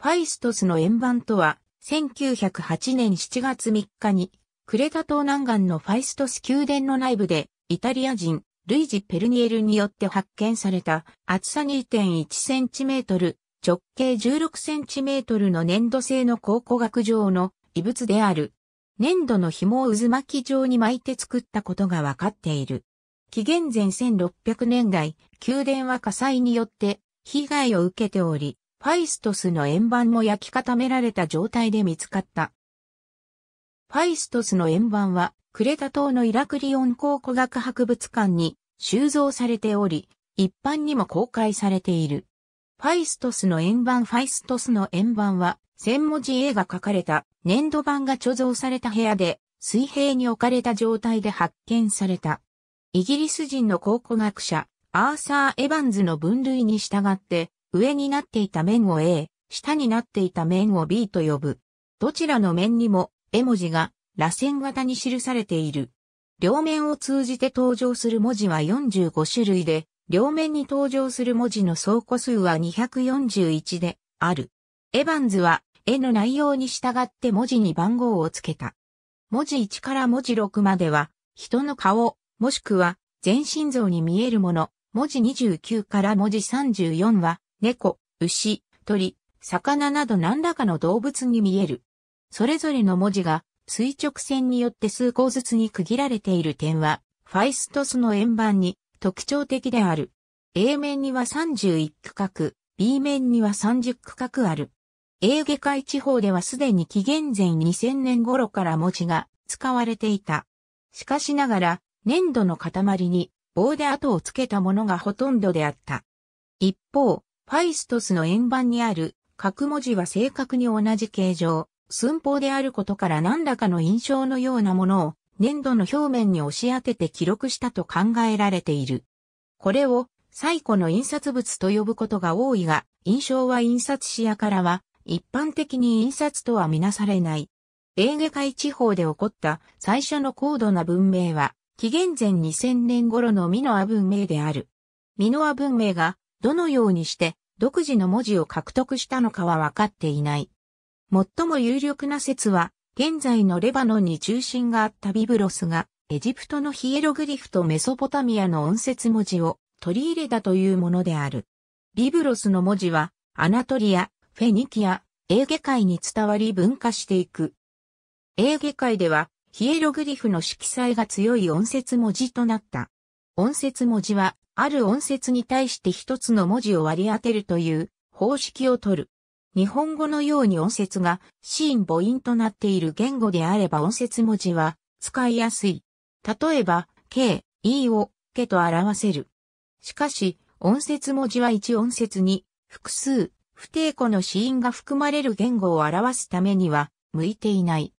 ファイストスの円盤とは、1908年7月3日に、クレタ島南岸のファイストス宮殿の内部で、イタリア人、ルイジ・ペルニエルによって発見された、厚さ 2.1cm、直径 16cm の粘土製の考古学上の異物である。粘土の紐を渦巻き状に巻いて作ったことがわかっている。紀元前1600年代、宮殿は火災によって被害を受けており、ファイストスの円盤も焼き固められた状態で見つかった。ファイストスの円盤は、クレタ島のイラクリオン考古学博物館に収蔵されており、一般にも公開されている。ファイストスの円盤ファイストスの円盤は、千文字絵が描かれた粘土板が貯蔵された部屋で、水平に置かれた状態で発見された。イギリス人の考古学者、アーサー・エバンズの分類に従って、上になっていた面を A、下になっていた面を B と呼ぶ。どちらの面にも絵文字が螺旋型に記されている。両面を通じて登場する文字は45種類で、両面に登場する文字の総個数は241である。エバンズは絵の内容に従って文字に番号をつけた。文字1から文字6までは、人の顔、もしくは全身像に見えるもの、文字29から文字34は、猫、牛、鳥、魚など何らかの動物に見える。それぞれの文字が垂直線によって数項ずつに区切られている点は、ファイストスの円盤に特徴的である。A 面には31区画、B 面には30区画ある。英下界地方ではすでに紀元前2000年頃から文字が使われていた。しかしながら、粘土の塊に棒で跡をつけたものがほとんどであった。一方、ファイストスの円盤にある角文字は正確に同じ形状、寸法であることから何らかの印象のようなものを粘土の表面に押し当てて記録したと考えられている。これを最古の印刷物と呼ぶことが多いが、印象は印刷視野からは一般的に印刷とはみなされない。エーゲ海地方で起こった最初の高度な文明は、紀元前2000年頃のミノア文明である。ミノア文明がどのようにして独自の文字を獲得したのかは分かっていない。最も有力な説は、現在のレバノンに中心があったビブロスが、エジプトのヒエログリフとメソポタミアの音節文字を取り入れたというものである。ビブロスの文字は、アナトリア、フェニキア、エーゲ海に伝わり分化していく。エーゲ海では、ヒエログリフの色彩が強い音節文字となった。音節文字は、ある音節に対して一つの文字を割り当てるという方式をとる。日本語のように音節がシーン母音となっている言語であれば音節文字は使いやすい。例えば、K、E を、けと表せる。しかし、音節文字は一音節に複数、不定語の子音が含まれる言語を表すためには向いていない。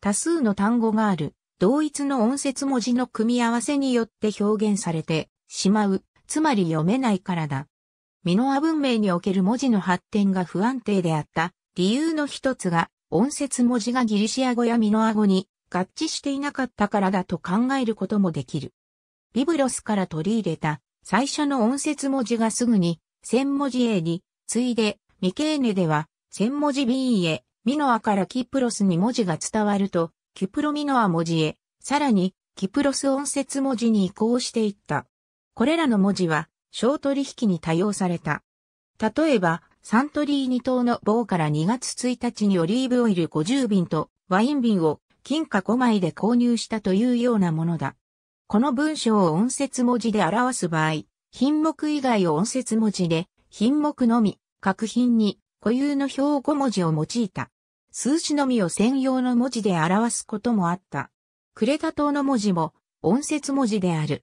多数の単語がある同一の音節文字の組み合わせによって表現されてしまう、つまり読めないからだ。ミノア文明における文字の発展が不安定であった理由の一つが、音節文字がギリシア語やミノア語に合致していなかったからだと考えることもできる。ビブロスから取り入れた最初の音節文字がすぐに千文字 A に、次いでミケーネでは千文字 B へミノアからキプロスに文字が伝わるとキプロミノア文字へ、さらに、キプロス音節文字に移行していった。これらの文字は、小取引に多用された。例えば、サントリー2等の某から2月1日にオリーブオイル50瓶とワイン瓶を金貨5枚で購入したというようなものだ。この文章を音節文字で表す場合、品目以外を音節文字で、品目のみ、各品に固有の表語文字を用いた。数字のみを専用の文字で表すこともあった。クレタ島の文字も音節文字である。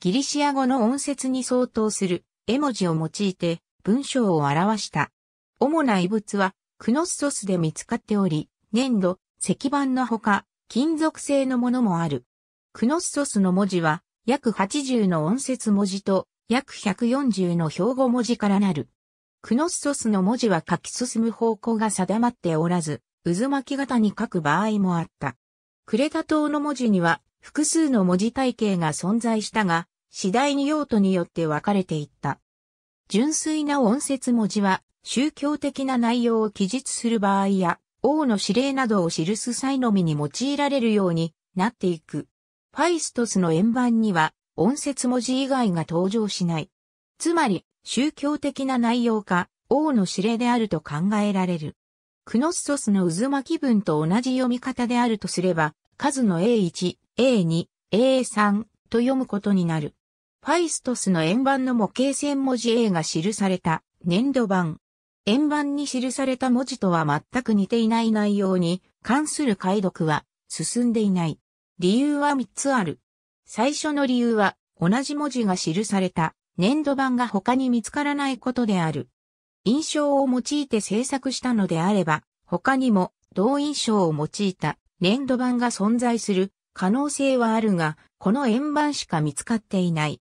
ギリシア語の音節に相当する絵文字を用いて文章を表した。主な遺物はクノッソスで見つかっており、粘土、石板のほか金属製のものもある。クノッソスの文字は約80の音節文字と約140の標語文字からなる。クノッソスの文字は書き進む方向が定まっておらず、渦巻き型に書く場合もあった。クレタ島の文字には複数の文字体系が存在したが、次第に用途によって分かれていった。純粋な音節文字は宗教的な内容を記述する場合や、王の指令などを記す際のみに用いられるようになっていく。ファイストスの円盤には音節文字以外が登場しない。つまり、宗教的な内容か、王の指令であると考えられる。クノッソスの渦巻き文と同じ読み方であるとすれば、数の A1、A2、A3 と読むことになる。ファイストスの円盤の模型線文字 A が記された粘土版。円盤に記された文字とは全く似ていない内容に関する解読は進んでいない。理由は3つある。最初の理由は同じ文字が記された粘土版が他に見つからないことである。印象を用いて制作したのであれば、他にも同印象を用いた粘土板が存在する可能性はあるが、この円盤しか見つかっていない。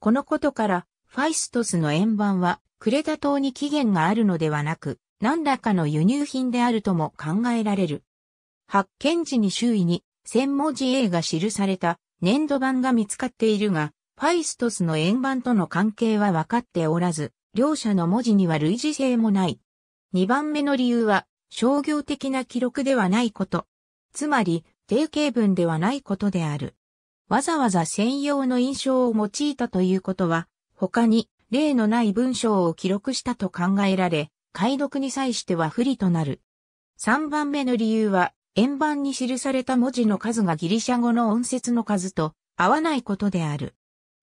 このことから、ファイストスの円盤は、クレタ島に起源があるのではなく、何らかの輸入品であるとも考えられる。発見時に周囲に、千文字 A が記された粘土板が見つかっているが、ファイストスの円盤との関係は分かっておらず、両者の文字には類似性もない。2番目の理由は、商業的な記録ではないこと。つまり、定型文ではないことである。わざわざ専用の印象を用いたということは、他に例のない文章を記録したと考えられ、解読に際しては不利となる。3番目の理由は、円盤に記された文字の数がギリシャ語の音節の数と合わないことである。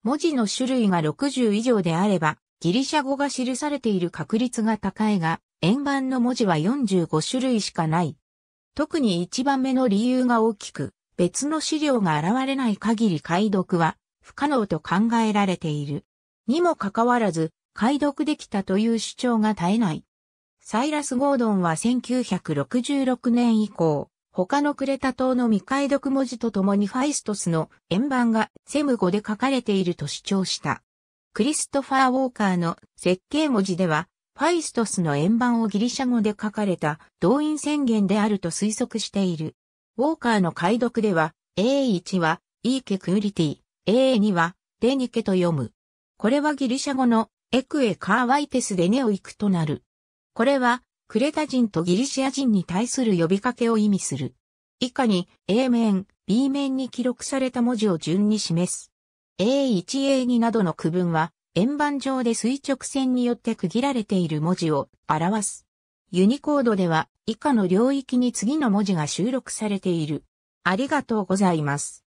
文字の種類が60以上であれば、ギリシャ語が記されている確率が高いが、円盤の文字は45種類しかない。特に一番目の理由が大きく、別の資料が現れない限り解読は不可能と考えられている。にもかかわらず、解読できたという主張が絶えない。サイラス・ゴードンは1966年以降、他のクレタ島の未解読文字とともにファイストスの円盤がセム語で書かれていると主張した。クリストファー・ウォーカーの設計文字では、ファイストスの円盤をギリシャ語で書かれた動員宣言であると推測している。ウォーカーの解読では、A1 は、イーケクーリティ、A2 は、デニケと読む。これはギリシャ語の、エクエカーワイテスでネオイクとなる。これは、クレタ人とギリシア人に対する呼びかけを意味する。以下に、A 面、B 面に記録された文字を順に示す。A1A2 などの区分は、円盤上で垂直線によって区切られている文字を表す。ユニコードでは以下の領域に次の文字が収録されている。ありがとうございます。